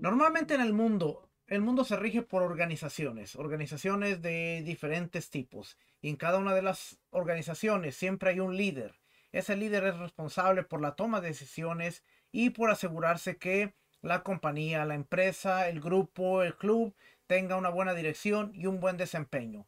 Normalmente en el mundo, el mundo se rige por organizaciones, organizaciones de diferentes tipos. Y en cada una de las organizaciones siempre hay un líder. Ese líder es responsable por la toma de decisiones y por asegurarse que la compañía, la empresa, el grupo, el club tenga una buena dirección y un buen desempeño.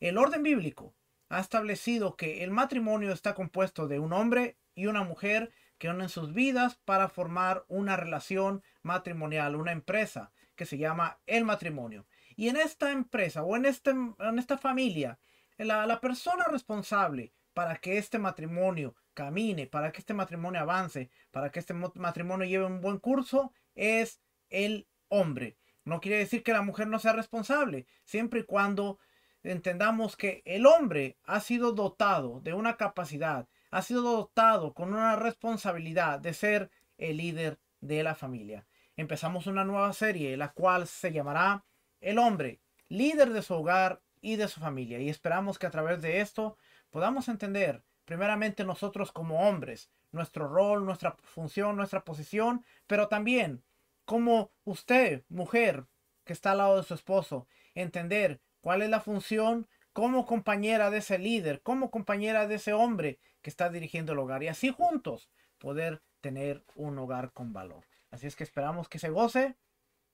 El orden bíblico ha establecido que el matrimonio está compuesto de un hombre y una mujer que unen sus vidas para formar una relación matrimonial, una empresa que se llama el matrimonio. Y en esta empresa o en, este, en esta familia, la, la persona responsable para que este matrimonio camine, para que este matrimonio avance, para que este matrimonio lleve un buen curso, es el hombre. No quiere decir que la mujer no sea responsable, siempre y cuando entendamos que el hombre ha sido dotado de una capacidad ha sido dotado con una responsabilidad de ser el líder de la familia. Empezamos una nueva serie, la cual se llamará El hombre, líder de su hogar y de su familia. Y esperamos que a través de esto podamos entender, primeramente nosotros como hombres, nuestro rol, nuestra función, nuestra posición, pero también como usted, mujer, que está al lado de su esposo, entender cuál es la función, como compañera de ese líder, como compañera de ese hombre que está dirigiendo el hogar y así juntos poder tener un hogar con valor. Así es que esperamos que se goce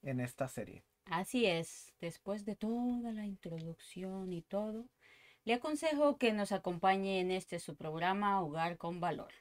en esta serie. Así es, después de toda la introducción y todo, le aconsejo que nos acompañe en este su programa Hogar con Valor.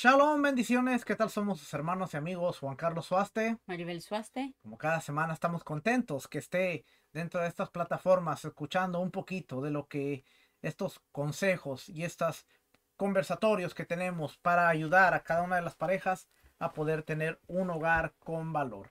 Shalom, bendiciones. ¿Qué tal somos sus hermanos y amigos? Juan Carlos Suaste. Maribel Suaste. Como cada semana estamos contentos que esté dentro de estas plataformas escuchando un poquito de lo que estos consejos y estos conversatorios que tenemos para ayudar a cada una de las parejas a poder tener un hogar con valor.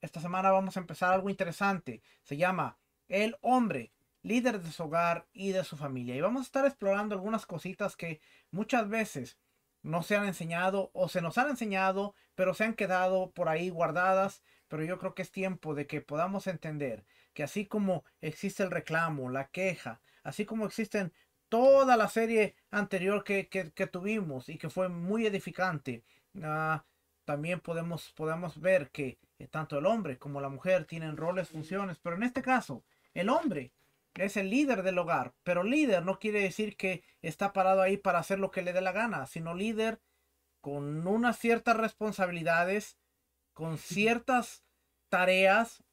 Esta semana vamos a empezar algo interesante. Se llama El hombre, líder de su hogar y de su familia. Y vamos a estar explorando algunas cositas que muchas veces no se han enseñado o se nos han enseñado, pero se han quedado por ahí guardadas. Pero yo creo que es tiempo de que podamos entender que así como existe el reclamo, la queja, así como existen toda la serie anterior que, tuvimos y que fue muy edificante, ah, también podemos, podemos ver que eh, tanto el hombre como la mujer tienen roles, funciones, pero en este caso, el hombre es el líder del hogar, pero líder no quiere decir que está parado ahí para hacer lo que le dé la gana, sino líder con unas ciertas responsabilidades, con ciertas tareas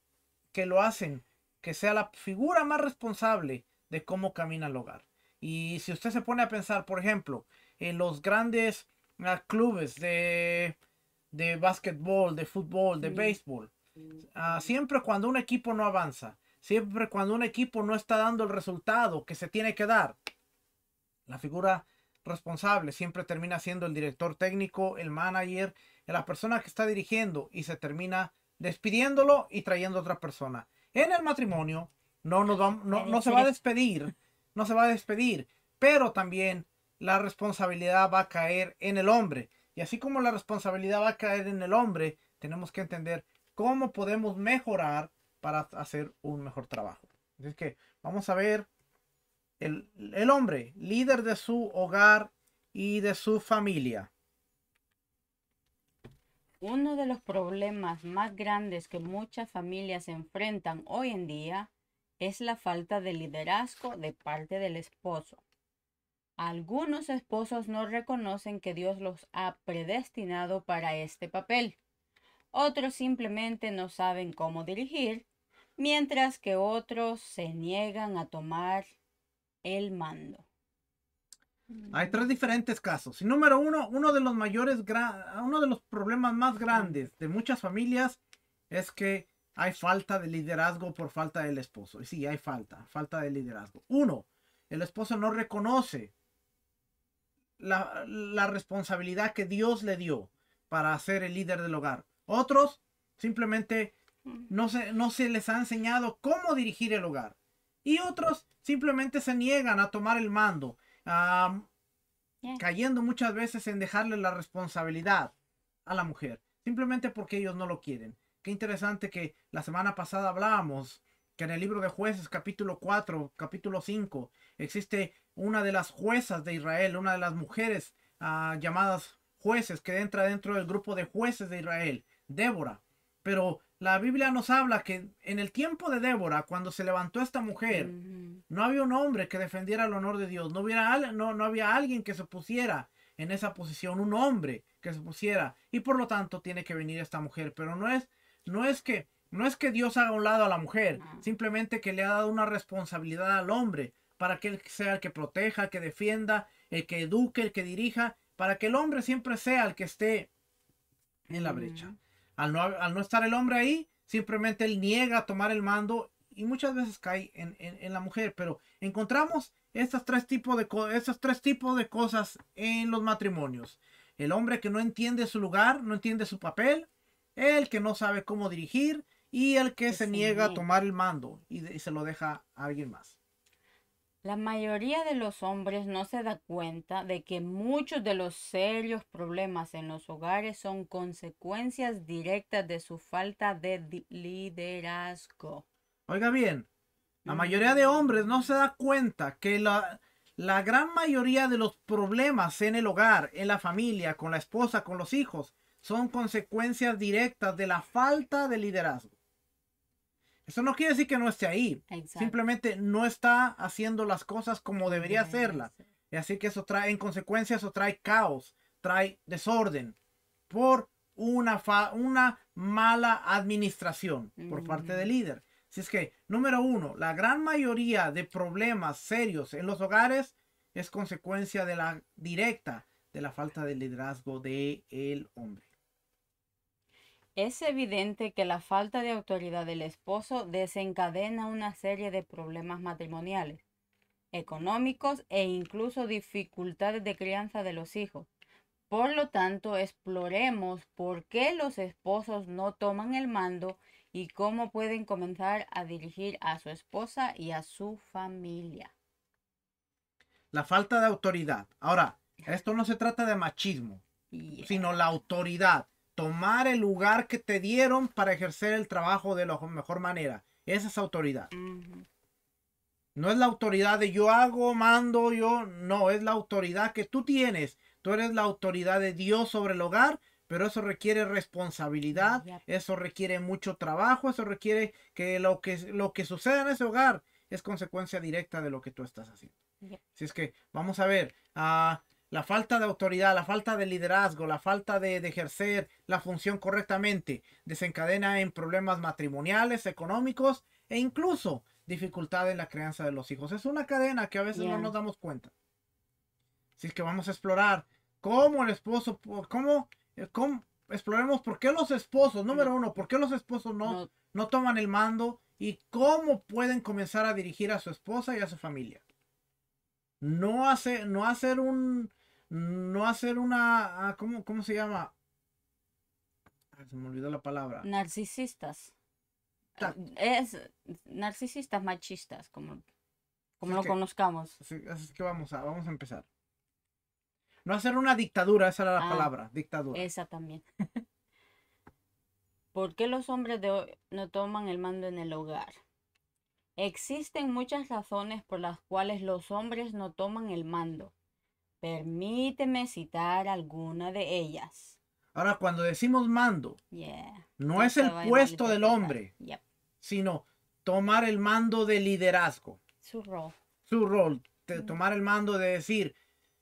que lo hacen que sea la figura más responsable de cómo camina el hogar. Y si usted se pone a pensar, por ejemplo, en los grandes ah, clubes de, de básquetbol, de fútbol, de béisbol, ah, siempre cuando un equipo no avanza, Siempre cuando un equipo no está dando el resultado que se tiene que dar, la figura responsable siempre termina siendo el director técnico, el manager, la persona que está dirigiendo y se termina despidiéndolo y trayendo a otra persona. En el matrimonio no, nos no, no se va a despedir, no se va a despedir, pero también la responsabilidad va a caer en el hombre. Y así como la responsabilidad va a caer en el hombre, tenemos que entender cómo podemos mejorar para hacer un mejor trabajo. Así que vamos a ver el, el hombre, líder de su hogar y de su familia. Uno de los problemas más grandes que muchas familias enfrentan hoy en día es la falta de liderazgo de parte del esposo. Algunos esposos no reconocen que Dios los ha predestinado para este papel otros simplemente no saben cómo dirigir, mientras que otros se niegan a tomar el mando. Hay tres diferentes casos. número uno, uno de los mayores, uno de los problemas más grandes de muchas familias es que hay falta de liderazgo por falta del esposo. Y sí, hay falta, falta de liderazgo. Uno, el esposo no reconoce la, la responsabilidad que Dios le dio para ser el líder del hogar. Otros simplemente no se, no se les ha enseñado cómo dirigir el hogar. Y otros simplemente se niegan a tomar el mando, cayendo muchas veces en dejarle la responsabilidad a la mujer, simplemente porque ellos no lo quieren. Qué interesante que la semana pasada hablábamos que en el libro de jueces capítulo 4, capítulo 5, existe una de las juezas de Israel, una de las mujeres ah, llamadas jueces que entra dentro del grupo de jueces de Israel. Débora. Pero la Biblia nos habla que en el tiempo de Débora, cuando se levantó esta mujer, no había un hombre que defendiera el honor de Dios, no, hubiera, no, no había alguien que se pusiera en esa posición, un hombre que se pusiera, y por lo tanto tiene que venir esta mujer, pero no es, no es que, no es que Dios haga un lado a la mujer, ah. simplemente que le ha dado una responsabilidad al hombre para que él sea el que proteja, el que defienda, el que eduque, el que dirija, para que el hombre siempre sea el que esté en la brecha. Al no, estar el hombre ahí, simplemente él niega tomar el mando y muchas veces cae en, la mujer. Pero encontramos estos tres, tipos de, tres tipos de cosas en los matrimonios. El hombre que no entiende su lugar, no entiende su papel, el que no sabe cómo dirigir y el que se niega a tomar el mando y se lo deja a alguien más. La mayoría de los hombres no se da cuenta de que muchos de los serios problemas en los hogares son consecuencias directas de su falta de liderazgo. Oiga bien, la mayoría de hombres no se da cuenta que la, la gran mayoría de los problemas en el hogar, en la familia, con la esposa, con los hijos, son consecuencias directas de la falta de liderazgo. Eso no quiere decir que no esté ahí. Simplemente no está haciendo las cosas como debería hacerlas. Y así que eso trae, en consecuencia, eso trae caos, trae desorden por una, una mala administración por parte del líder. Así es que, número uno, la gran mayoría de problemas serios en los hogares es consecuencia de la directa de la falta de liderazgo del el hombre. Es evidente que la falta de autoridad del esposo desencadena una serie de problemas matrimoniales, económicos e incluso dificultades de crianza de los hijos. Por lo tanto, exploremos por qué los esposos no toman el mando y cómo pueden comenzar a dirigir a su esposa y a su familia. La falta de autoridad. Ahora, esto no se trata de machismo, sino la autoridad tomar el lugar que te dieron para ejercer el trabajo de la mejor manera. Esa es autoridad. No es la autoridad de yo hago, mando, yo. No, es la autoridad que tú tienes. Tú eres la autoridad de Dios sobre el hogar, pero eso requiere responsabilidad, eso requiere mucho trabajo, eso requiere que lo que, lo que suceda en ese hogar es consecuencia directa de lo que tú estás haciendo. Así es que vamos a ver. Ah, la falta de autoridad, la falta de liderazgo, la falta de, ejercer la función correctamente, desencadena en problemas matrimoniales, económicos e incluso dificultad en la crianza de los hijos. Es una cadena que a veces no nos damos cuenta. Así que vamos a explorar cómo el esposo, cómo, eh, cómo exploremos por qué los esposos, número uno, por qué los esposos no, no, no toman el mando y cómo pueden comenzar a dirigir a su esposa y a su familia no hace no hacer un no hacer una, ah, ¿cómo, cómo se llama? Se me olvidó la palabra. Narcisistas. es narcisistas machistas, como, como lo conozcamos. Así, que vamos a, vamos a empezar. No hacer una dictadura, esa era la ah, palabra, dictadura. Esa también. ¿Por qué los hombres de hoy no toman el mando en el hogar? Existen muchas razones por las cuales los hombres no toman el mando. Permíteme citar alguna de ellas. Ahora, cuando decimos mando, no es el puesto del hombre, sino tomar el mando de liderazgo. Su rol. Su rol. Mm. tomar el mando de decir,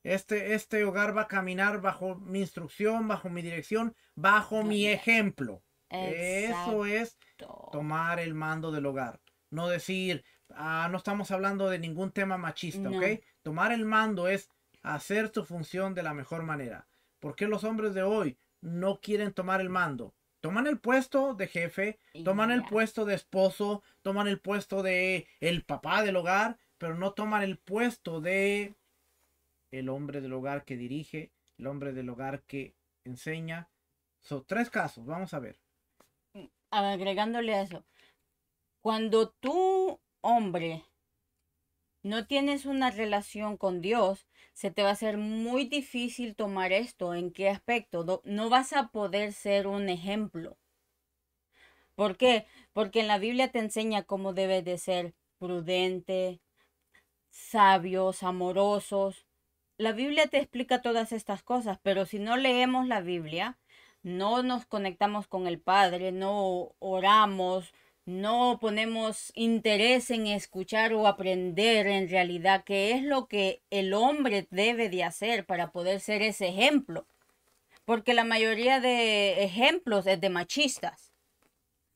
este, este hogar va a caminar bajo mi instrucción, bajo mi dirección, bajo mi ejemplo. Eso es tomar el mando del hogar. No decir, ah, no estamos hablando de ningún tema machista, ¿ok? Tomar el mando es hacer su función de la mejor manera. ¿Por qué los hombres de hoy no quieren tomar el mando? Toman el puesto de jefe, toman el puesto de esposo, toman el puesto de el papá del hogar, pero no toman el puesto de el hombre del hogar que dirige, el hombre del hogar que enseña. Son tres casos, vamos a ver. Agregándole a eso, cuando tú, hombre, no tienes una relación con Dios, se te va a ser muy difícil tomar esto. ¿En qué aspecto? No vas a poder ser un ejemplo. ¿Por qué? Porque en la Biblia te enseña cómo debes de ser prudente, sabios, amorosos. La Biblia te explica todas estas cosas, pero si no leemos la Biblia, no nos conectamos con el Padre, no oramos, no ponemos interés en escuchar o aprender en realidad qué es lo que el hombre debe de hacer para poder ser ese ejemplo. Porque la mayoría de ejemplos es de machistas.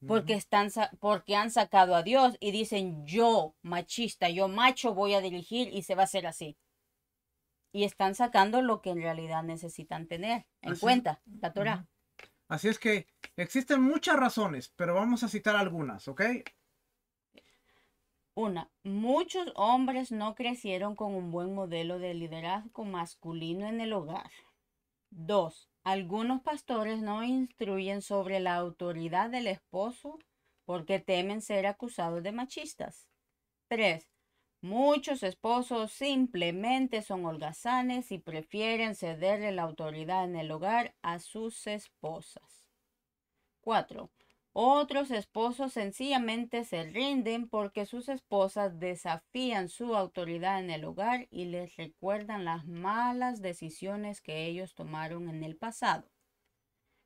Porque, están, porque han sacado a Dios y dicen yo machista, yo macho voy a dirigir y se va a hacer así. Y están sacando lo que en realidad necesitan tener en cuenta, la Torah. Así es que existen muchas razones, pero vamos a citar algunas, ¿ok? Una, muchos hombres no crecieron con un buen modelo de liderazgo masculino en el hogar. Dos, algunos pastores no instruyen sobre la autoridad del esposo porque temen ser acusados de machistas. Tres, Muchos esposos simplemente son holgazanes y prefieren cederle la autoridad en el hogar a sus esposas. 4. Otros esposos sencillamente se rinden porque sus esposas desafían su autoridad en el hogar y les recuerdan las malas decisiones que ellos tomaron en el pasado.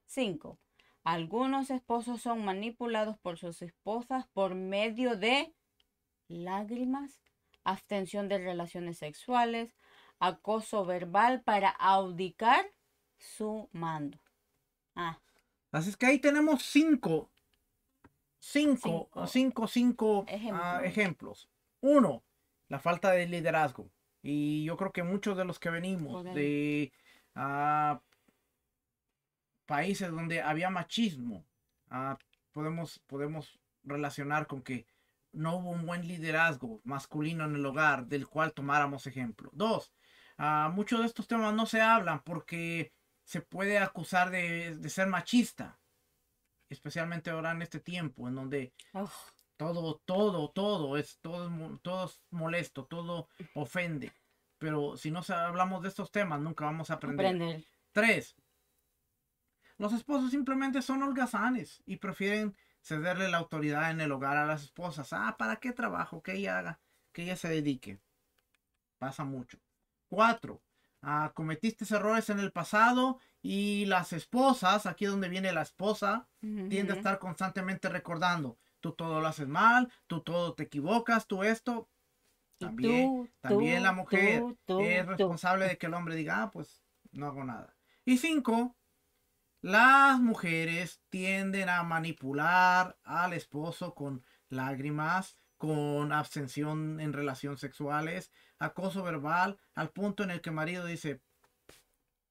5. Algunos esposos son manipulados por sus esposas por medio de lágrimas, abstención de relaciones sexuales, acoso verbal para audicar su mando. Ah. Así es que ahí tenemos cinco, cinco, cinco, cinco, ah, ejemplos. Uno, la falta de liderazgo. Y yo creo que muchos de los que venimos de ah, países donde había machismo, ah, podemos, podemos relacionar con que no hubo un buen liderazgo masculino en el hogar del cual tomáramos ejemplo. Dos, ah, muchos de estos temas no se hablan porque se puede acusar de, ser machista, especialmente ahora en este tiempo en donde todo, todo, todo es, todo, molesto, todo ofende. Pero si no hablamos de estos temas, nunca vamos a aprender. Tres, los esposos simplemente son holgazanes y prefieren cederle la autoridad en el hogar a las esposas. Ah, ¿para qué trabajo? Que ella haga, que ella se dedique. Pasa mucho. Cuatro, ah, cometiste errores en el pasado y las esposas, aquí donde viene la esposa, tiende a estar constantemente recordando, tú todo lo haces mal, tú todo te equivocas, tú esto. También, la mujer es responsable de que el hombre diga, ah, pues no hago nada. Y cinco, las mujeres tienden a manipular al esposo con lágrimas, con abstención en relaciones sexuales, acoso verbal, al punto en el que el marido dice,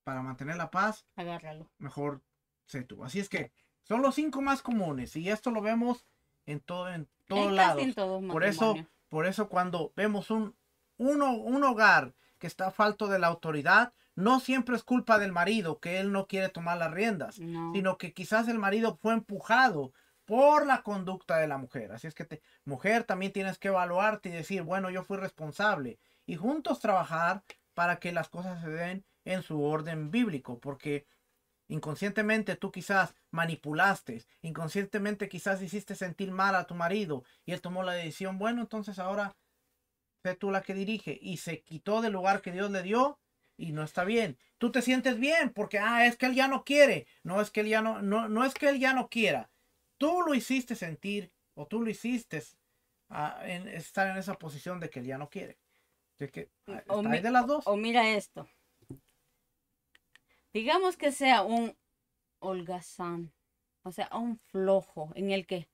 para mantener la paz, agárralo. Mejor sé tú. Así es que son los cinco más comunes y esto lo vemos en todo en todos por eso, por eso cuando vemos un, un hogar que está falto de la autoridad, no siempre es culpa del marido que él no quiere tomar las riendas, sino que quizás el marido fue empujado por la conducta de la mujer. Así es que, te, mujer, también tienes que evaluarte y decir, bueno, yo fui responsable y juntos trabajar para que las cosas se den en su orden bíblico, porque inconscientemente tú quizás manipulaste, inconscientemente quizás hiciste sentir mal a tu marido y él tomó la decisión, bueno, entonces ahora sé tú la que dirige y se quitó del lugar que Dios le dio y no está bien. Tú te sientes bien porque, ah, es que él ya no quiere. No es que él ya no, no, es que él ya no quiera. Tú lo hiciste sentir o tú lo hiciste ah, estar en esa posición de que él ya no quiere. que, ah, de las dos. O mira esto. Digamos que sea un holgazán, o sea, un flojo en el que,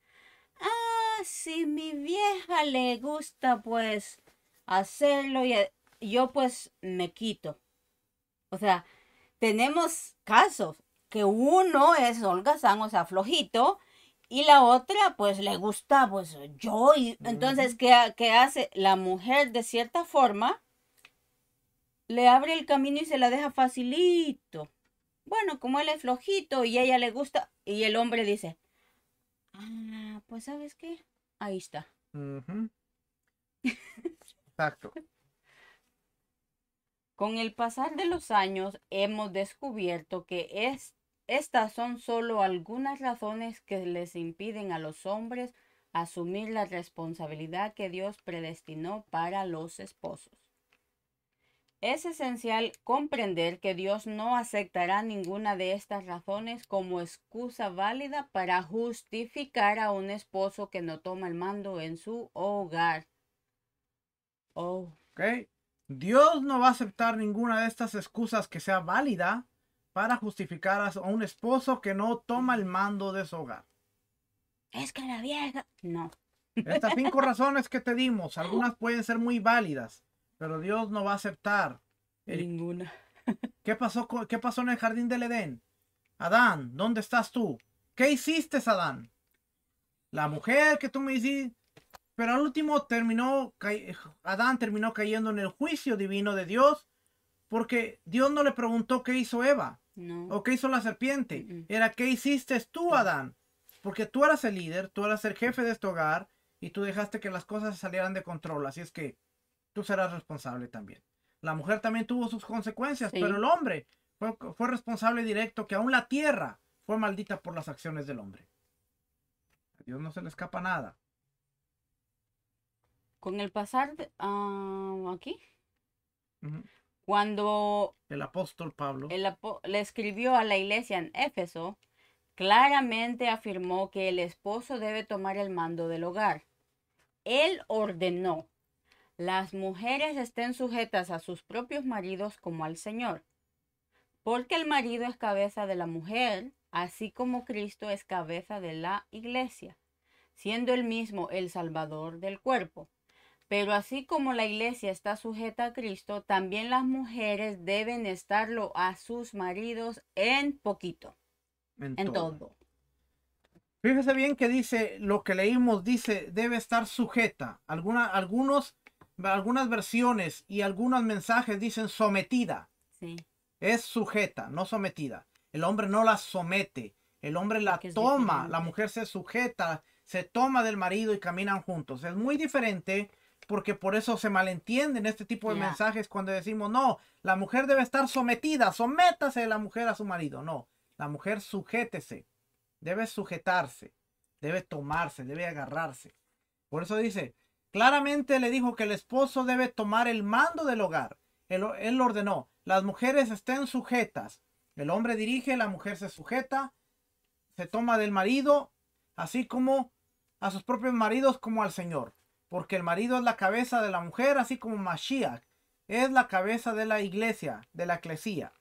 ah, si mi vieja le gusta, pues hacerlo y eh, yo pues me quito. O sea, tenemos casos que uno es holgazán, o sea, flojito, y la otra pues le gusta pues yo. entonces, ¿qué, hace? La mujer de cierta forma le abre el camino y se la deja facilito. Bueno, como él es flojito y a ella le gusta, y el hombre dice, ah, pues sabes qué, ahí está. Exacto. Con el pasar de los años hemos descubierto que es, estas son solo algunas razones que les impiden a los hombres asumir la responsabilidad que Dios predestinó para los esposos. Es esencial comprender que Dios no aceptará ninguna de estas razones como excusa válida para justificar a un esposo que no toma el mando en su hogar. Oh. Dios no va a aceptar ninguna de estas excusas que sea válida para justificar a un esposo que no toma el mando de su hogar. Es que la vieja... No. Estas cinco razones que te dimos, algunas pueden ser muy válidas, pero Dios no va a aceptar. Eh, ninguna. ¿Qué pasó, ¿Qué pasó en el jardín del Edén? Adán, ¿dónde estás tú? ¿Qué hiciste, Adán? La mujer que tú me hiciste, pero al último terminó, Adán terminó cayendo en el juicio divino de Dios porque Dios no le preguntó qué hizo Eva o qué hizo la serpiente. Era qué hiciste tú, Adán. Porque tú eras el líder, tú eras el jefe de este hogar y tú dejaste que las cosas salieran de control. Así es que tú serás responsable también. La mujer también tuvo sus consecuencias, pero el hombre fue, fue, responsable directo que aún la tierra fue maldita por las acciones del hombre. A Dios no se le escapa nada con el pasar ah, aquí, cuando el apóstol Pablo le escribió a la iglesia en Éfeso, claramente afirmó que el esposo debe tomar el mando del hogar. Él ordenó, las mujeres estén sujetas a sus propios maridos como al Señor, porque el marido es cabeza de la mujer, así como Cristo es cabeza de la iglesia, siendo él mismo el Salvador del cuerpo. Pero así como la iglesia está sujeta a Cristo, también las mujeres deben estarlo a sus maridos en poquito. En, todo. Fíjese bien que dice, lo que leímos dice, debe estar sujeta. algunos, algunas versiones y algunos mensajes dicen sometida. Sí. Es sujeta, no sometida. El hombre no la somete. El hombre la toma, la mujer se sujeta, se toma del marido y caminan juntos. Es muy diferente porque por eso se malentienden este tipo de mensajes cuando decimos, no, la mujer debe estar sometida, sométase la mujer a su marido. No, la mujer sujétese, debe sujetarse, debe tomarse, debe agarrarse. Por eso dice, claramente le dijo que el esposo debe tomar el mando del hogar. Él, él ordenó, las mujeres estén sujetas. El hombre dirige, la mujer se sujeta, se toma del marido, así como a sus propios maridos como al Señor porque el marido es la cabeza de la mujer, así como Mashiach es la cabeza de la iglesia, de la eclesía,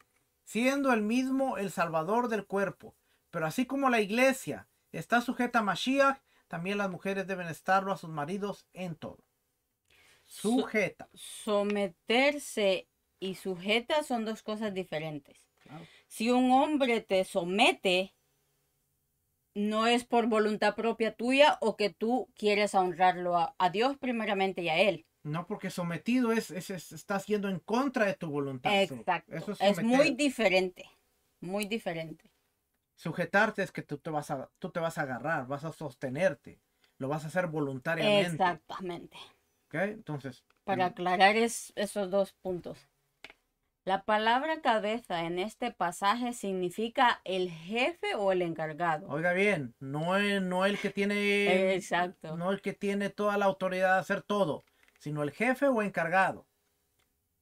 siendo el mismo el salvador del cuerpo. Pero así como la iglesia está sujeta a Mashiach, también las mujeres deben estarlo a sus maridos en todo. Sujeta. Someterse y sujeta son dos cosas diferentes. Si un hombre te somete, no es por voluntad propia tuya o que tú quieres honrarlo a, Dios primeramente y a Él. No, porque sometido es, es, estás yendo en contra de tu voluntad. Exacto. es, muy diferente, muy diferente. Sujetarte es que tú te, vas a, tú te vas a agarrar, vas a sostenerte, lo vas a hacer voluntariamente. Exactamente. Entonces. Para aclarar es, esos dos puntos. La palabra cabeza en este pasaje significa el jefe o el encargado. Oiga bien, no no el que tiene Exacto. no el que tiene toda la autoridad de hacer todo, sino el jefe o encargado.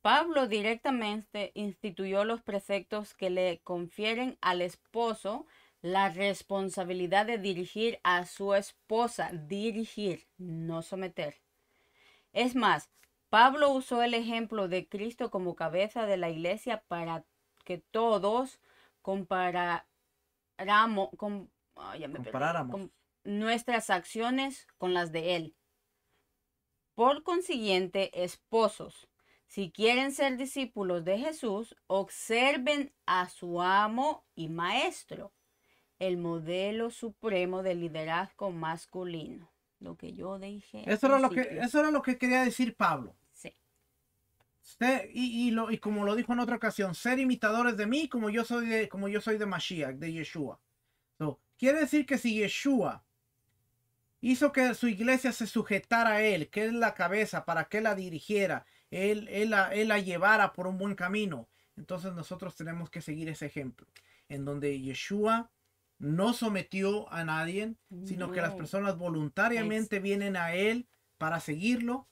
Pablo directamente instituyó los preceptos que le confieren al esposo la responsabilidad de dirigir a su esposa, dirigir, no someter. Es más, Pablo usó el ejemplo de Cristo como cabeza de la iglesia para que todos comparáramos, nuestras acciones con las de Él. Por consiguiente, esposos, si quieren ser discípulos de Jesús, observen a su amo y maestro, el modelo supremo de liderazgo masculino. Lo que yo dije. Eso era lo, que, eso era lo que quería decir Pablo y, como lo dijo en otra ocasión, ser imitadores de mí como yo soy de, como yo soy de Mashiach, de Yeshua. quiere decir que si Yeshua hizo que su iglesia se sujetara a él, que es la cabeza, para que la dirigiera, él, la, llevara por un buen camino, entonces nosotros tenemos que seguir ese ejemplo, en donde Yeshua no sometió a nadie, sino que las personas voluntariamente vienen a él para seguirlo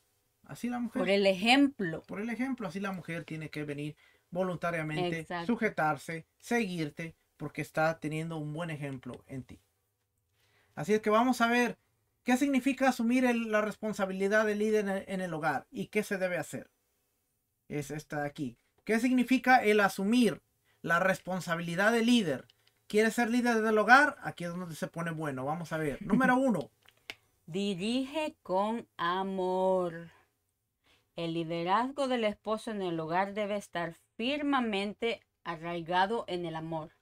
Así la mujer. Por el ejemplo. Por el ejemplo, así la mujer tiene que venir voluntariamente, sujetarse, seguirte, porque está teniendo un buen ejemplo en ti. Así es que vamos a ver qué significa asumir la responsabilidad del líder en el, hogar y qué se debe hacer. Es esta de aquí. ¿Qué significa el asumir la responsabilidad del líder? ¿Quieres ser líder del hogar? Aquí es donde se pone bueno. Vamos a ver. Número uno. Dirige con amor. El liderazgo del esposo en el hogar debe estar firmemente arraigado en el amor.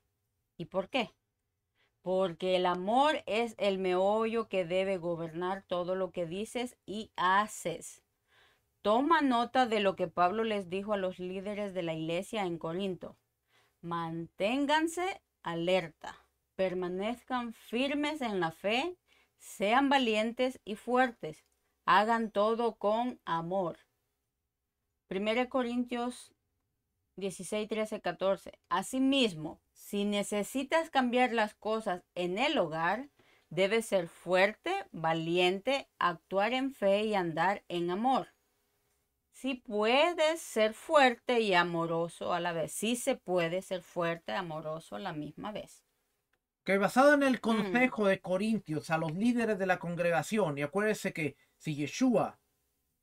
¿Y por qué? Porque el amor es el meollo que debe gobernar todo lo que dices y haces. Toma nota de lo que Pablo les dijo a los líderes de la iglesia en Corinto. Manténganse alerta, permanezcan firmes en la fe, sean valientes y fuertes, hagan todo con amor. 1 Corintios 16, 13, 14. Asimismo, si necesitas cambiar las cosas en el hogar, debes ser fuerte, valiente, actuar en fe y andar en amor. Si puedes ser fuerte y amoroso a la vez, sí se puede ser fuerte y amoroso a la misma vez. Que basado en el mm. consejo de Corintios a los líderes de la congregación, y acuérdese que si Yeshua,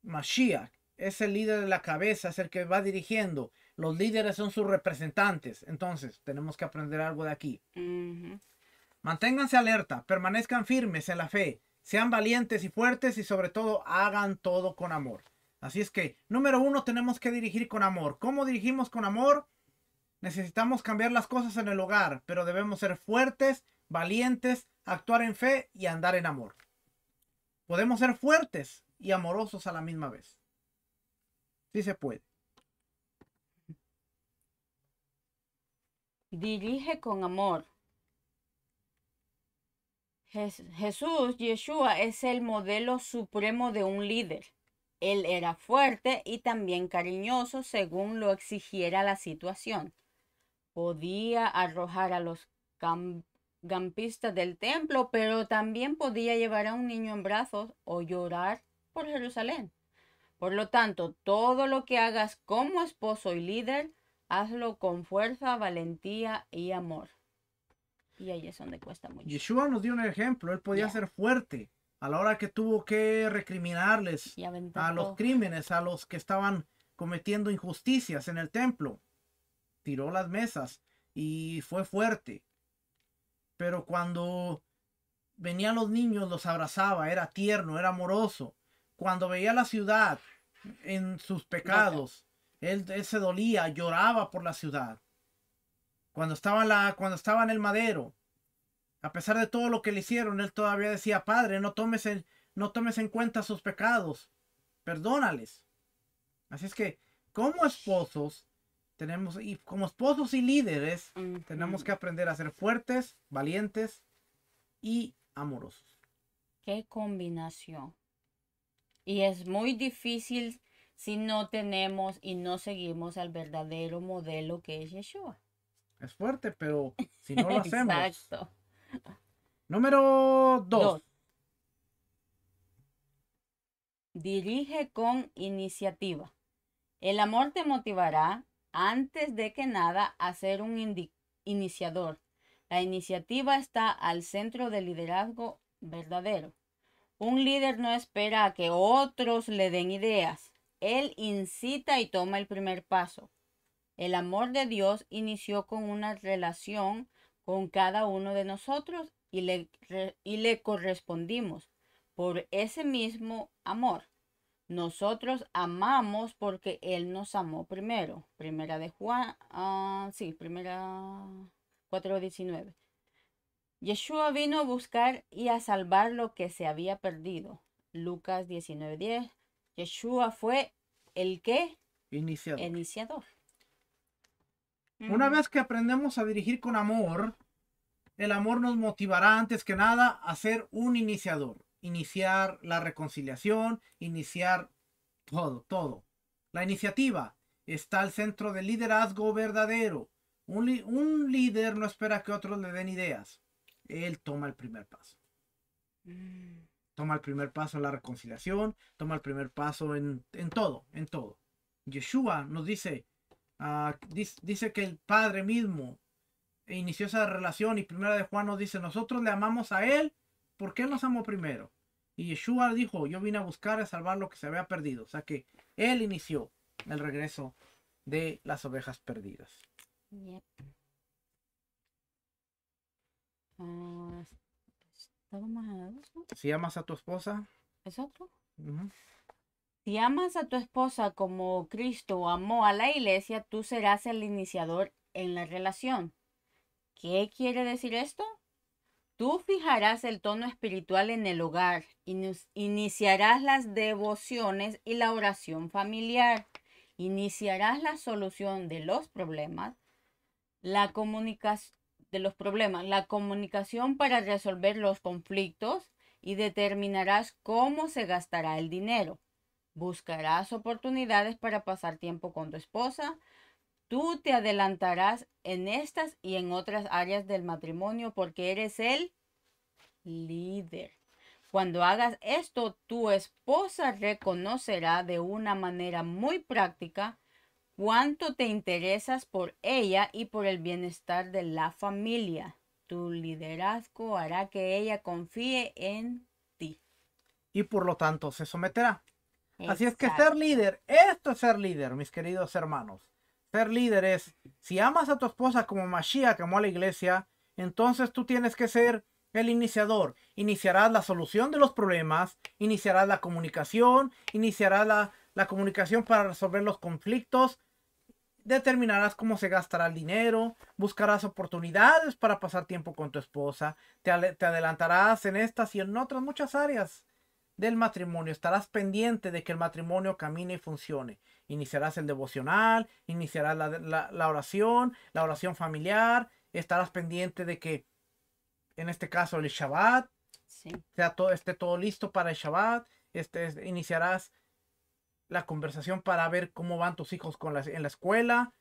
Mashiach, es el líder de la cabeza, es el que va dirigiendo. Los líderes son sus representantes. Entonces, tenemos que aprender algo de aquí. Manténganse alerta, permanezcan firmes en la fe, sean valientes y fuertes y sobre todo hagan todo con amor. Así es que, número uno, tenemos que dirigir con amor. ¿Cómo dirigimos con amor? Necesitamos cambiar las cosas en el hogar, pero debemos ser fuertes, valientes, actuar en fe y andar en amor. Podemos ser fuertes y amorosos a la misma vez. Sí se puede. Dirige con amor. Jesús, Yeshua, es el modelo supremo de un líder. Él era fuerte y también cariñoso según lo exigiera la situación. Podía arrojar a los campistas del templo, pero también podía llevar a un niño en brazos o llorar por Jerusalén. Por lo tanto, todo lo que hagas como esposo y líder, hazlo con fuerza, valentía y amor. Y ahí es donde cuesta mucho. Yeshua nos dio un ejemplo, él podía ser fuerte a la hora que tuvo que recriminarles a los crímenes, a los que estaban cometiendo injusticias en el templo. Tiró las mesas y fue fuerte. Pero cuando venían los niños, los abrazaba, era tierno, era amoroso cuando veía la ciudad en sus pecados, él, se dolía, lloraba por la ciudad. Cuando estaba, la, cuando estaba en el madero, a pesar de todo lo que le hicieron, él todavía decía, Padre, no tomes en, no tomes en cuenta sus pecados, perdónales. Así es que, como esposos, tenemos, y como esposos y líderes, tenemos que aprender a ser fuertes, valientes y amorosos. Qué combinación. Y es muy difícil si no tenemos y no seguimos al verdadero modelo que es Yeshua. Es fuerte, pero si no lo hacemos. Exacto. Número dos. Dirige con iniciativa. El amor te motivará antes de que nada a ser un iniciador. La iniciativa está al centro del liderazgo verdadero. Un líder no espera a que otros le den ideas. Él incita y toma el primer paso. El amor de Dios inició con una relación con cada uno de nosotros y le, y le correspondimos por ese mismo amor. Nosotros amamos porque Él nos amó primero. Primera de Juan, ah, sí, primera 4.19. Yeshua vino a buscar y a salvar lo que se había perdido. Lucas 19:10. Yeshua fue el que iniciador. Una vez que aprendemos a dirigir con amor, el amor nos motivará antes que nada a ser un iniciador, iniciar la reconciliación, iniciar todo, todo. La iniciativa está al centro del liderazgo verdadero. un líder no espera que otros le den ideas él toma el primer paso. Mm. Toma el primer paso en la reconciliación, toma el primer paso en, todo, en todo. Yeshua nos dice, ah, dice, que el Padre mismo inició esa relación y primera de Juan nos dice, nosotros le amamos a Él porque qué nos amó primero. Y Yeshua dijo, yo vine a buscar a salvar lo que se había perdido. O sea que Él inició el regreso de las ovejas perdidas. Si amas a tu esposa. Si amas a tu esposa como Cristo amó a la iglesia, tú serás el iniciador en la relación. ¿Qué quiere decir esto? Tú fijarás el tono espiritual en el hogar, iniciarás las devociones y la oración familiar, iniciarás la solución de los problemas, la, comunicación, de los problemas, la comunicación para resolver los conflictos y determinarás cómo se gastará el dinero. Buscarás oportunidades para pasar tiempo con tu esposa. Tú te adelantarás en estas y en otras áreas del matrimonio porque eres el líder. Cuando hagas esto, tu esposa reconocerá de una manera muy práctica cuánto te interesas por ella y por el bienestar de la familia. Tu liderazgo hará que ella confíe en ti. Y por lo tanto se someterá. Así es que ser líder, esto es ser líder, mis queridos hermanos. Ser líder es, si amas a tu esposa como Mashiach amó a la iglesia, entonces tú tienes que ser el iniciador. Iniciarás la solución de los problemas, iniciarás la comunicación, iniciarás la, la comunicación para resolver los conflictos, Determinarás cómo se gastará el dinero, buscarás oportunidades para pasar tiempo con tu esposa, te, adelantarás en estas y en otras muchas áreas del matrimonio, estarás pendiente de que el matrimonio camine y funcione. Iniciarás el devocional, iniciarás la, oración, la oración familiar, estarás pendiente de que, en este caso, el Shabbat, sí. sea todo, esté todo listo para el Shabbat, este, iniciarás la conversación para ver cómo van tus hijos en la escuela.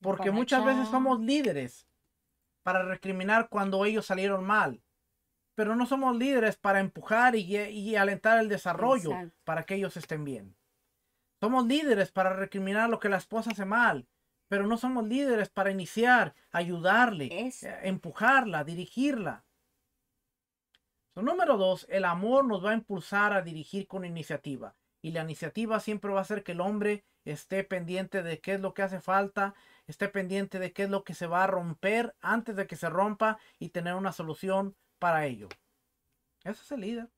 Porque muchas veces somos líderes para recriminar cuando ellos salieron mal. Pero no somos líderes para empujar y, alentar el desarrollo para que ellos estén bien. Somos líderes para recriminar lo que la esposa hace mal. Pero no somos líderes para iniciar, ayudarle, eh, empujarla, dirigirla. número dos, el amor nos va a impulsar a dirigir con iniciativa y la iniciativa siempre va a ser que el hombre esté pendiente de qué es lo que hace falta, esté pendiente de qué es lo que se va a romper antes de que se rompa y tener una solución para ello. Eso es el líder.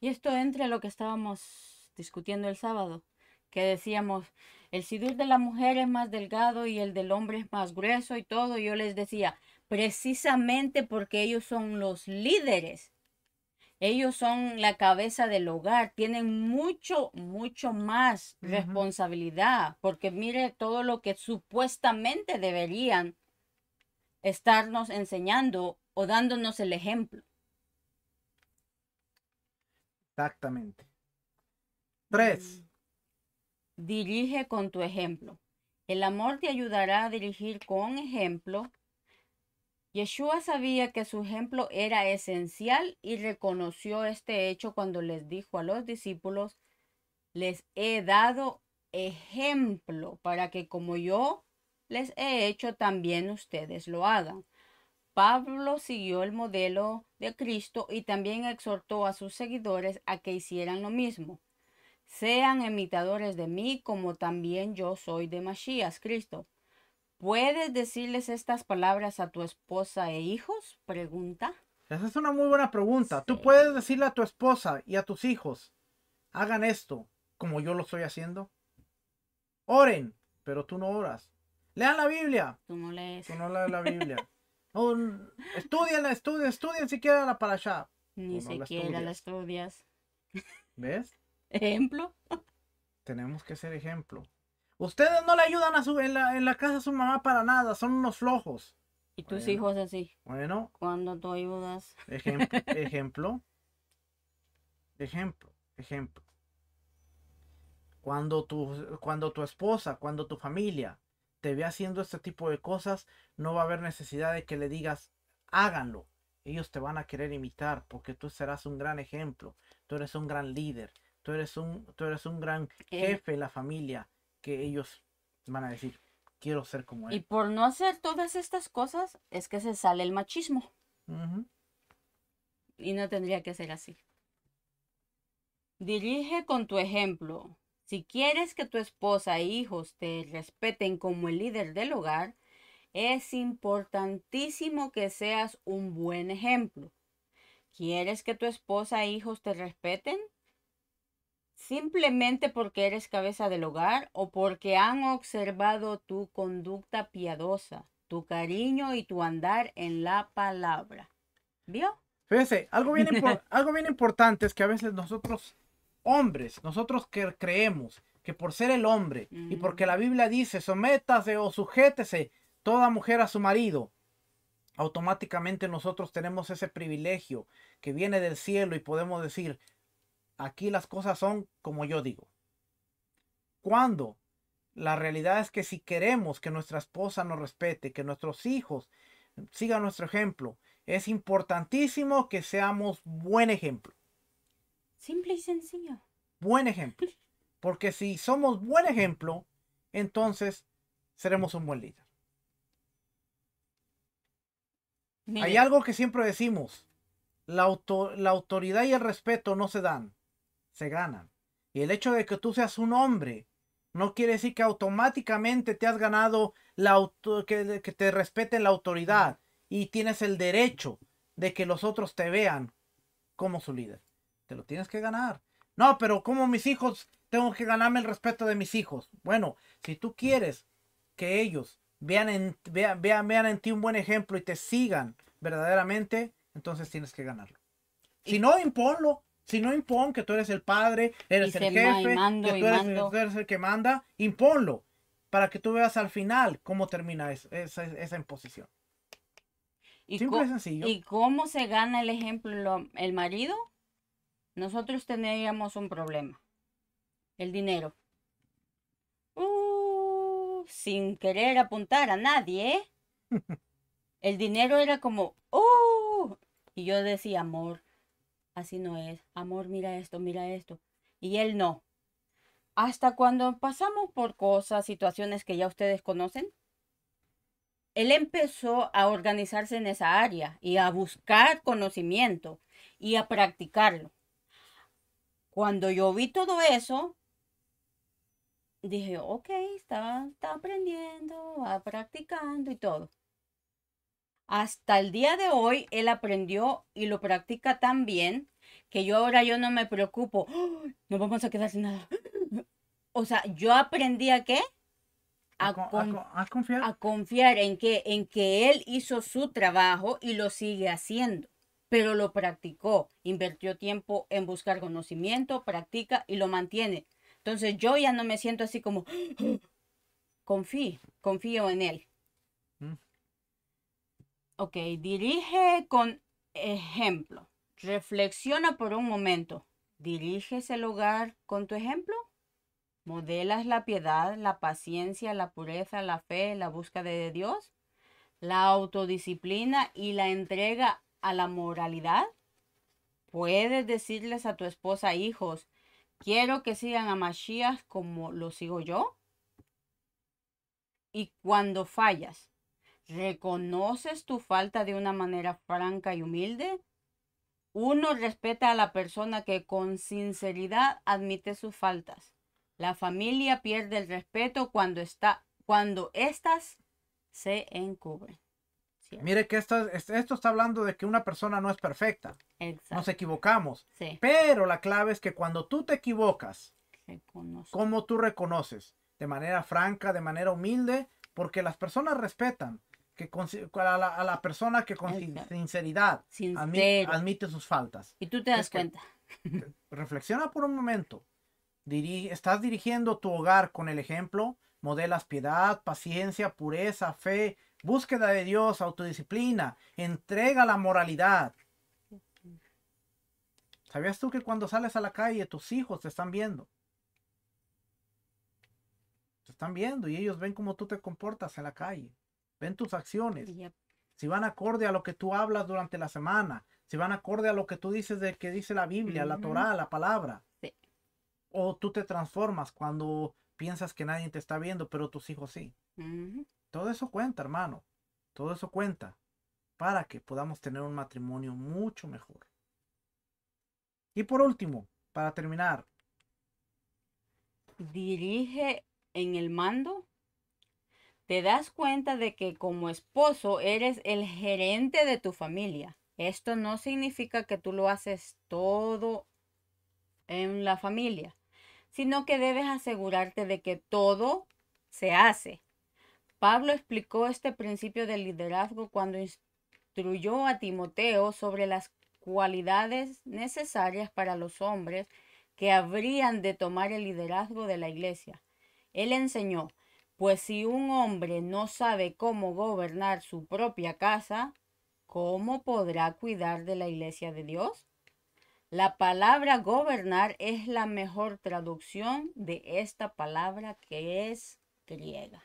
Y esto entra entre lo que estábamos discutiendo el sábado, que decíamos, el sidur de la mujer es más delgado y el del hombre es más grueso y todo. Yo les decía, precisamente porque ellos son los líderes, ellos son la cabeza del hogar, tienen mucho, mucho más responsabilidad, porque mire todo lo que supuestamente deberían estarnos enseñando o dándonos el ejemplo. Exactamente. Tres. Mm. Dirige con tu ejemplo. El amor te ayudará a dirigir con ejemplo Yeshua sabía que su ejemplo era esencial y reconoció este hecho cuando les dijo a los discípulos, les he dado ejemplo para que como yo les he hecho, también ustedes lo hagan. Pablo siguió el modelo de Cristo y también exhortó a sus seguidores a que hicieran lo mismo. Sean imitadores de mí como también yo soy de Masías Cristo. ¿Puedes decirles estas palabras a tu esposa e hijos? Pregunta. Esa es una muy buena pregunta. Tú puedes decirle a tu esposa y a tus hijos, hagan esto como yo lo estoy haciendo. Oren, pero tú no oras. Lean la Biblia. Tú no lees. Tú no lees la Biblia. no, estudien, estudien siquiera la para allá. Ni siquiera la estudias. ¿Ves? Ejemplo. Tenemos que ser ejemplo. Ustedes no le ayudan a su, en, la, casa a su mamá para nada, son unos flojos. Y tus hijos así. Bueno. Cuando tú ayudas. Ejemplo. ejemplo. Ejemplo. Ejemplo. Cuando tu, cuando tu esposa, cuando tu familia te ve haciendo este tipo de cosas, no va a haber necesidad de que le digas, háganlo. Ellos te van a querer imitar porque tú serás un gran ejemplo. Tú eres un gran líder. Tú eres un, tú eres un gran jefe en la familia que ellos van a decir, quiero ser como él. Y por no hacer todas estas cosas es que se sale el machismo. Y no tendría que ser así. Dirige con tu ejemplo. Si quieres que tu esposa e hijos te respeten como el líder del hogar, es importantísimo que seas un buen ejemplo. ¿Quieres que tu esposa e hijos te respeten? simplemente porque eres cabeza del hogar o porque han observado tu conducta piadosa, tu cariño y tu andar en la palabra. ¿Vio? Fíjese, algo bien, algo bien importante es que a veces nosotros, hombres, nosotros que creemos que por ser el hombre y porque mm. la Biblia dice, sométase o sujétese toda mujer a su marido, automáticamente nosotros tenemos ese privilegio que viene del cielo y podemos decir, Aquí las cosas son como yo digo. Cuando la realidad es que si queremos que nuestra esposa nos respete, que nuestros hijos sigan nuestro ejemplo, es importantísimo que seamos buen ejemplo. Simple y sencillo. Buen ejemplo. Porque si somos buen ejemplo, entonces seremos un buen líder. Hay algo que siempre decimos, la autoridad y el respeto no se dan, se ganan. Y el hecho de que tú seas un hombre no quiere decir que automáticamente te has ganado la que, te respeten la autoridad y tienes el derecho de que los otros te vean como su líder. Te lo tienes que ganar. No, pero como mis hijos, tengo que ganarme el respeto de mis hijos. Bueno, si tú quieres que ellos vean en, vean, vean, vean en ti un buen ejemplo y te sigan verdaderamente, entonces tienes que ganarlo. Si no, imponlo. Si no impon que tú eres el padre, eres el jefe, que tú eres, el que manda, imponlo para que tú veas al final cómo termina esa, imposición. Y Simple y sencillo. ¿Y cómo se gana el ejemplo el marido? Nosotros teníamos un problema, el dinero. Uh, sin querer apuntar a nadie, el dinero era como, uh, y yo decía, amor, así no es. Amor, mira esto, mira esto. Y él no. Hasta cuando pasamos por cosas, situaciones que ya ustedes conocen, él empezó a organizarse en esa área y a buscar conocimiento y a practicarlo. Cuando yo vi todo eso, dije, ok, está, aprendiendo, va practicando y todo. Hasta el día de hoy él aprendió y lo practica tan bien que yo ahora yo no me preocupo. ¡Oh! No vamos a quedar sin nada. O sea, yo aprendí a qué? A, confiar. a, confiar. en que, en que él hizo su trabajo y lo sigue haciendo, pero lo practicó, invirtió tiempo en buscar conocimiento, practica y lo mantiene. Entonces yo ya no me siento así como, ¡Oh! confío, confío en él. Mm. Ok, dirige con ejemplo. Reflexiona por un momento. ¿Diriges el hogar con tu ejemplo? ¿Modelas la piedad, la paciencia, la pureza, la fe, la búsqueda de Dios, la autodisciplina y la entrega a la moralidad? ¿Puedes decirles a tu esposa, hijos, quiero que sigan a Mashías como lo sigo yo? Y cuando fallas, ¿Reconoces tu falta de una manera franca y humilde? Uno respeta a la persona que con sinceridad admite sus faltas. La familia pierde el respeto cuando está cuando estas se encubren. Mire que esto, esto está hablando de que una persona no es perfecta. Nos equivocamos. Pero la clave es que cuando tú te equivocas, ¿cómo tú reconoces? De manera franca, de manera humilde, porque las personas respetan que a, la, persona que con sinceridad admite sus faltas. Y tú te das cuenta. reflexiona por un momento. estás dirigiendo tu hogar con el ejemplo, modelas piedad, paciencia, pureza, fe, búsqueda de Dios, autodisciplina, entrega la moralidad. ¿Sabías tú que cuando sales a la calle tus hijos te están viendo? Te están viendo y ellos ven cómo tú te comportas en la calle ven tus acciones. Si van acorde a lo que tú hablas durante la semana, si van acorde a lo que tú dices de que dice la Biblia, la Torá, la palabra. Sí. O tú te transformas cuando piensas que nadie te está viendo, pero tus hijos sí. Todo eso cuenta, hermano. Todo eso cuenta para que podamos tener un matrimonio mucho mejor. Y por último, para terminar. Dirige en el mando te das cuenta de que como esposo eres el gerente de tu familia. Esto no significa que tú lo haces todo en la familia, sino que debes asegurarte de que todo se hace. Pablo explicó este principio del liderazgo cuando instruyó a Timoteo sobre las cualidades necesarias para los hombres que habrían de tomar el liderazgo de la iglesia. Él enseñó, pues si un hombre no sabe cómo gobernar su propia casa, ¿cómo podrá cuidar de la iglesia de Dios? La palabra gobernar es la mejor traducción de esta palabra que es griega.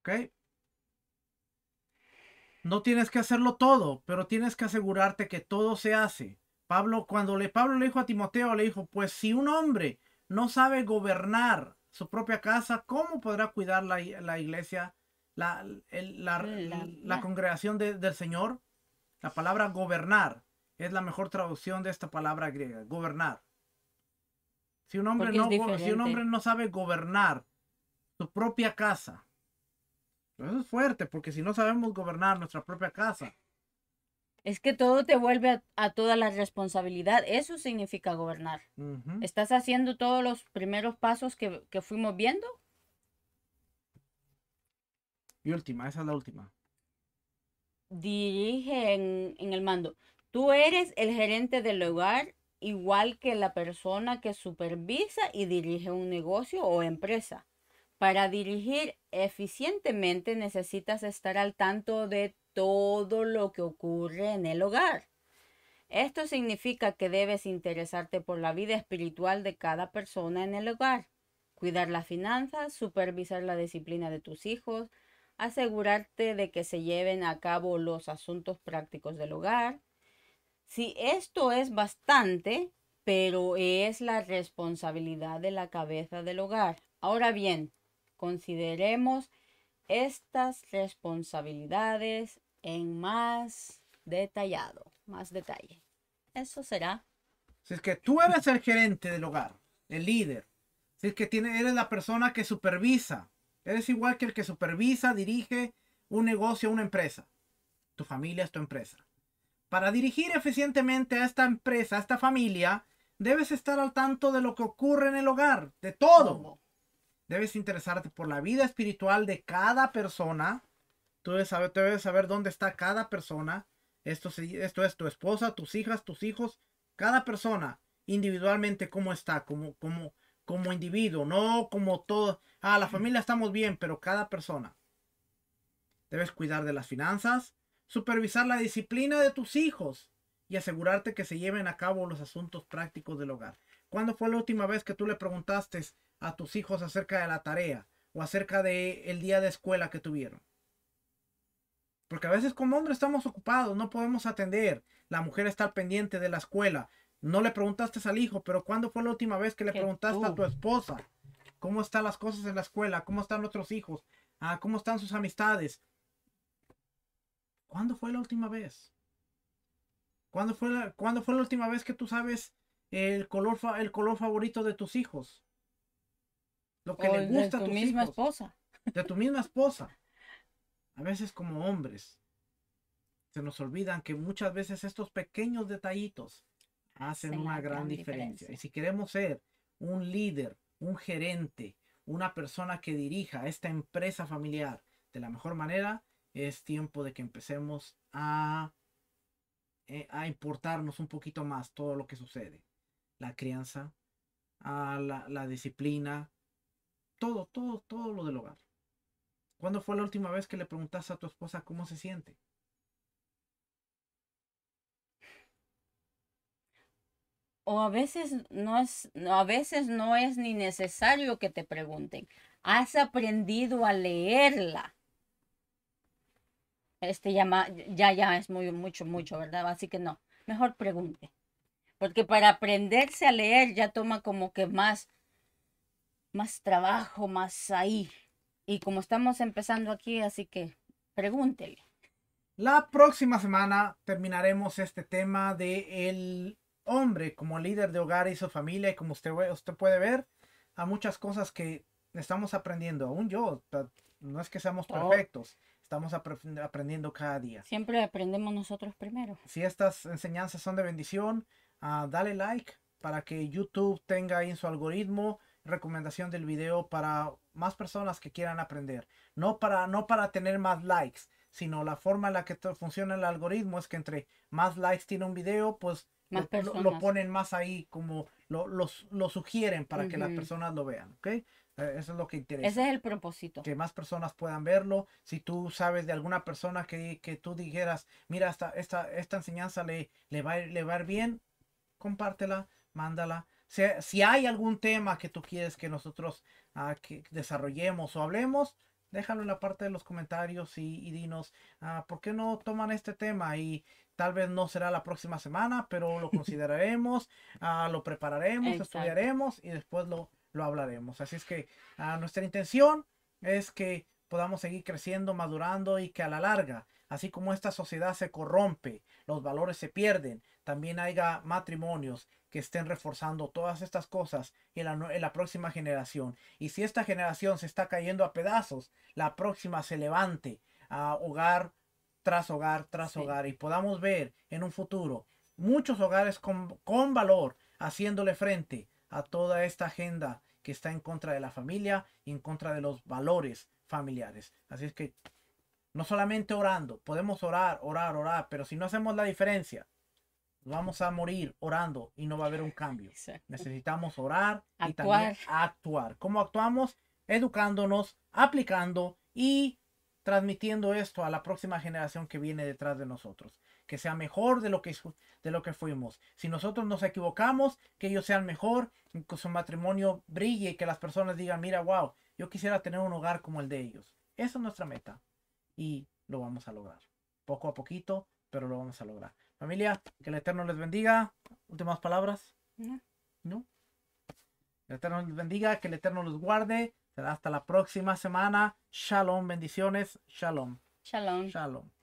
¿Ok? No tienes que hacerlo todo, pero tienes que asegurarte que todo se hace. Pablo, cuando le, Pablo le dijo a Timoteo, le dijo, pues si un hombre no sabe gobernar su propia casa, ¿cómo podrá cuidar la, iglesia, la, la, congregación del Señor? La palabra gobernar es la mejor traducción de esta palabra griega, gobernar. Si un hombre, no, si un hombre no sabe gobernar su propia casa, eso es fuerte, porque si no sabemos gobernar nuestra propia casa, es que todo te vuelve a, toda la responsabilidad. Eso significa gobernar. ¿Estás haciendo todos los primeros pasos que, fuimos viendo? Y última, esa es la última. Dirige en, el mando. Tú eres el gerente del hogar, igual que la persona que supervisa y dirige un negocio o empresa. Para dirigir eficientemente necesitas estar al tanto de todo lo que ocurre en el hogar. Esto significa que debes interesarte por la vida espiritual de cada persona en el hogar, cuidar las finanzas, supervisar la disciplina de tus hijos, asegurarte de que se lleven a cabo los asuntos prácticos del hogar. Si esto es bastante, pero es la responsabilidad de la cabeza del hogar. Ahora bien, consideremos estas responsabilidades en más detallado, más detalle. Eso será. Si es que tú eres el gerente del hogar, el líder, si es que eres la persona que supervisa, eres igual que el que supervisa, dirige un negocio, una empresa. Tu familia es tu empresa. Para dirigir eficientemente a esta empresa, a esta familia, debes estar al tanto de lo que ocurre en el hogar, de todo. Debes interesarte por la vida espiritual de cada persona Tú debes saber, dónde está cada persona. Esto, esto es tu esposa, tus hijas, tus hijos, cada persona individualmente cómo está, como, como, como individuo, no como todo. Ah, la familia estamos bien, pero cada persona. Debes cuidar de las finanzas, supervisar la disciplina de tus hijos y asegurarte que se lleven a cabo los asuntos prácticos del hogar. ¿Cuándo fue la última vez que tú le preguntaste a tus hijos acerca de la tarea o acerca del el día de escuela que tuvieron? Porque a veces como hombre estamos ocupados, no podemos atender. La mujer está pendiente de la escuela. No le preguntaste al hijo, pero ¿cuándo fue la última vez que le preguntaste a tu esposa? ¿Cómo están las cosas en la escuela? ¿Cómo están otros hijos? Ah, ¿Cómo están sus amistades? ¿Cuándo fue la última vez? ¿Cuándo fue la, fue la última vez que tú sabes el color, el color favorito de tus hijos? Lo que le gusta a tu misma esposa. De tu misma esposa a veces como hombres, se nos olvidan que muchas veces estos pequeños detallitos hacen una gran, diferencia. Y si queremos ser un líder, un gerente, una persona que dirija esta empresa familiar de la mejor manera, es tiempo de que empecemos a, eh, a importarnos un poquito más todo lo que sucede. La crianza, la disciplina, todo, todo, todo lo del hogar. ¿Cuándo fue la última vez que le preguntaste a tu esposa cómo se siente? O a veces no es, a veces no es ni necesario que te pregunten. Has aprendido a leerla. Este ya, ya es muy, mucho, mucho, ¿verdad? Así que no, mejor pregunte. Porque para aprenderse a leer ya toma como que más, más trabajo, más ahí. Y como estamos empezando aquí, así que pregúntele. La próxima semana terminaremos este tema de el hombre como líder de hogar y su familia. Y como usted, usted puede ver, a muchas cosas que estamos aprendiendo. Aún yo, no es que seamos perfectos. Estamos aprendiendo cada día. Siempre aprendemos nosotros primero. Si estas enseñanzas son de bendición, ah, dale like para que YouTube tenga ahí en su algoritmo recomendación del video para más personas que quieran aprender. No para, no para tener más likes, sino la forma en la que funciona el algoritmo es que entre más likes tiene un video, pues lo, ponen más ahí, como lo, sugieren para que las personas lo vean, e, Eso es lo que interesa. Ese es el propósito. Que más personas puedan verlo. Si tú sabes de alguna persona que, que tú dijeras, mira, esta, esta, esta enseñanza le, le, va, le va a ir bien, compártela, mándala. Si, hay algún tema que tú quieres que nosotros ah, que desarrollemos o hablemos, déjalo en la parte de los comentarios y, dinos ah, por qué no toman este tema y tal vez no será la próxima semana, pero lo consideraremos, ah, lo prepararemos, estudiaremos y después lo, hablaremos. Así es que nuestra intención es que podamos seguir creciendo, madurando y que a la larga Así como esta sociedad se corrompe, los valores se pierden, también haya matrimonios que estén reforzando todas estas cosas en la, la, próxima generación. Y si esta generación se está cayendo a pedazos, la próxima se levante a hogar tras hogar tras hogar y podamos ver en un futuro muchos hogares con, con valor haciéndole frente a toda esta agenda que está en contra de la familia y en contra de los valores familiares. Así es que no solamente orando, podemos orar, orar, orar, pero si no hacemos la diferencia, vamos a morir orando y no va a haber un cambio. Necesitamos orar y también actuar. ¿Cómo actuamos? Educándonos, aplicando y transmitiendo esto a la próxima generación que viene detrás de nosotros. Que sea mejor de lo que, de lo que fuimos. Si nosotros nos equivocamos, que ellos sean mejor, que su matrimonio brille y que las personas digan, mira, wow, yo quisiera tener un hogar como el de ellos. Esa es nuestra meta y lo vamos a lograr. Poco a poquito, pero lo vamos a lograr. Familia, que el Eterno les bendiga. Últimas palabras. No. Que el Eterno les bendiga, que el Eterno los guarde. Será hasta la próxima semana. Shalom, bendiciones. Shalom. Shalom. Shalom.